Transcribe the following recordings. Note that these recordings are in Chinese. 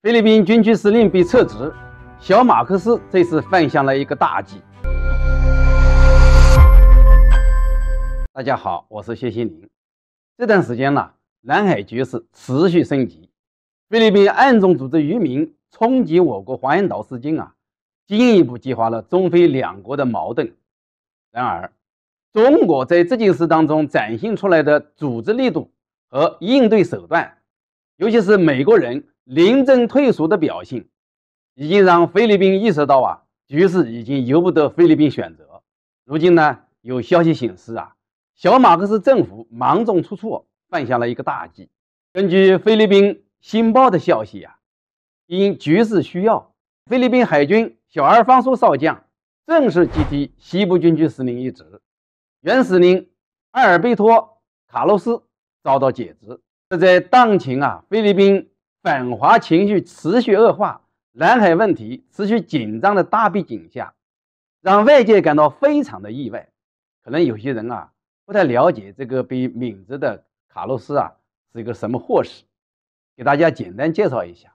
菲律宾军区司令被撤职，小马克思这次犯下了一个大忌。大家好，我是谢新林。这段时间呢，南海局势持续升级，菲律宾暗中组织渔民冲击我国黄岩岛事件啊，进一步激化了中菲两国的矛盾。然而，中国在这件事当中展现出来的组织力度和应对手段，尤其是美国人。临阵退缩的表现，已经让菲律宾意识到啊，局势已经由不得菲律宾选择。如今呢，有消息显示啊，小马克思政府忙中出错，犯下了一个大忌。根据菲律宾《新报》的消息啊，因局势需要，菲律宾海军小儿方苏少将正式接替西部军区司令一职，原司令阿尔贝托卡洛斯遭到解职。这在当前啊，菲律宾。反华情绪持续恶化，南海问题持续紧张的大背景下，让外界感到非常的意外。可能有些人啊不太了解这个被免职的卡洛斯啊是一个什么祸事，给大家简单介绍一下。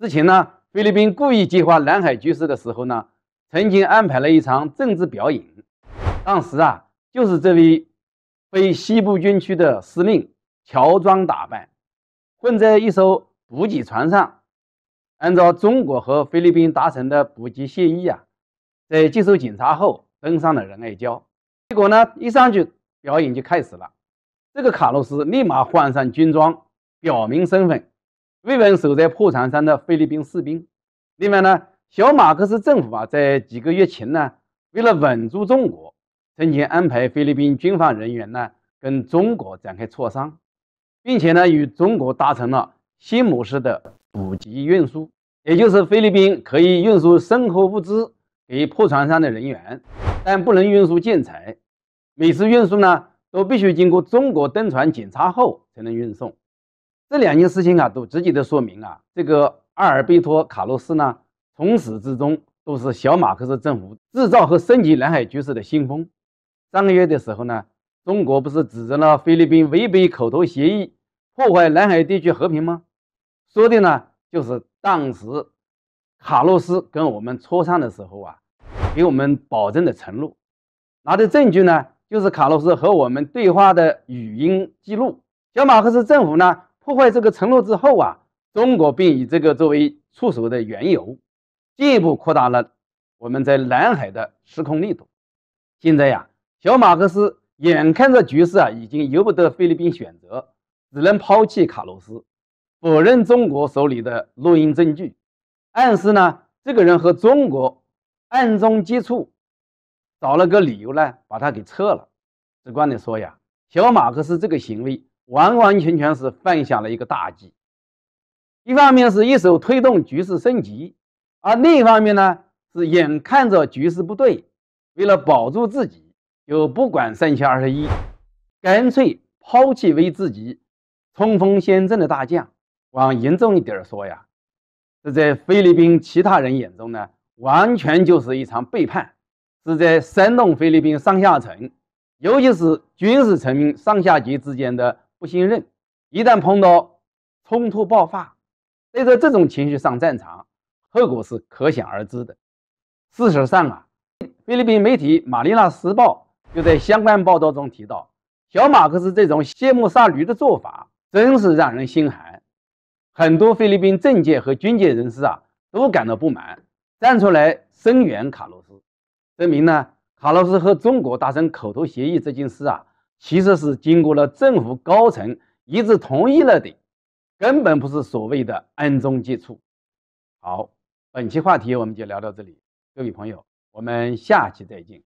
之前呢，菲律宾故意激化南海局势的时候呢，曾经安排了一场政治表演。当时啊，就是这位被西部军区的司令乔装打扮，混在一艘。补给船上，按照中国和菲律宾达成的补给协议啊，在接受检查后登上了仁爱礁。结果呢，一上去表演就开始了。这个卡洛斯立马换上军装，表明身份，慰问守在破船上的菲律宾士兵。另外呢，小马克思政府啊，在几个月前呢，为了稳住中国，曾经安排菲律宾军方人员呢，跟中国展开磋商，并且呢，与中国达成了。新模式的补给运输，也就是菲律宾可以运输生活物资给破船上的人员，但不能运输建材。每次运输呢，都必须经过中国登船检查后才能运送。这两件事情啊，都直接的说明啊，这个阿尔贝托·卡洛斯呢，从始至终都是小马克思政府制造和升级南海局势的先锋。上个月的时候呢，中国不是指责了菲律宾违背口头协议，破坏南海地区和平吗？说的呢，就是当时卡洛斯跟我们磋商的时候啊，给我们保证的承诺。拿的证据呢，就是卡洛斯和我们对话的语音记录。小马克思政府呢，破坏这个承诺之后啊，中国便以这个作为出手的缘由，进一步扩大了我们在南海的失控力度。现在呀，小马克思眼看着局势啊，已经由不得菲律宾选择，只能抛弃卡洛斯。否认中国手里的录音证据，暗示呢这个人和中国暗中接触，找了个理由呢把他给撤了。直观的说呀，小马克思这个行为完完全全是犯下了一个大忌。一方面是一手推动局势升级，而另一方面呢是眼看着局势不对，为了保住自己，就不管三七二十一，干脆抛弃为自己冲锋陷阵的大将。往严重一点说呀，这在菲律宾其他人眼中呢，完全就是一场背叛，是在煽动菲律宾上下层，尤其是军事层面上下级之间的不信任。一旦碰到冲突爆发，带着这种情绪上战场，后果是可想而知的。事实上啊，菲律宾媒体《马尼拉时报》就在相关报道中提到，小马克思这种卸磨杀驴的做法，真是让人心寒。很多菲律宾政界和军界人士啊，都感到不满，站出来声援卡洛斯，证明呢，卡洛斯和中国达成口头协议这件事啊，其实是经过了政府高层一致同意了的，根本不是所谓的暗中接触。好，本期话题我们就聊到这里，各位朋友，我们下期再见。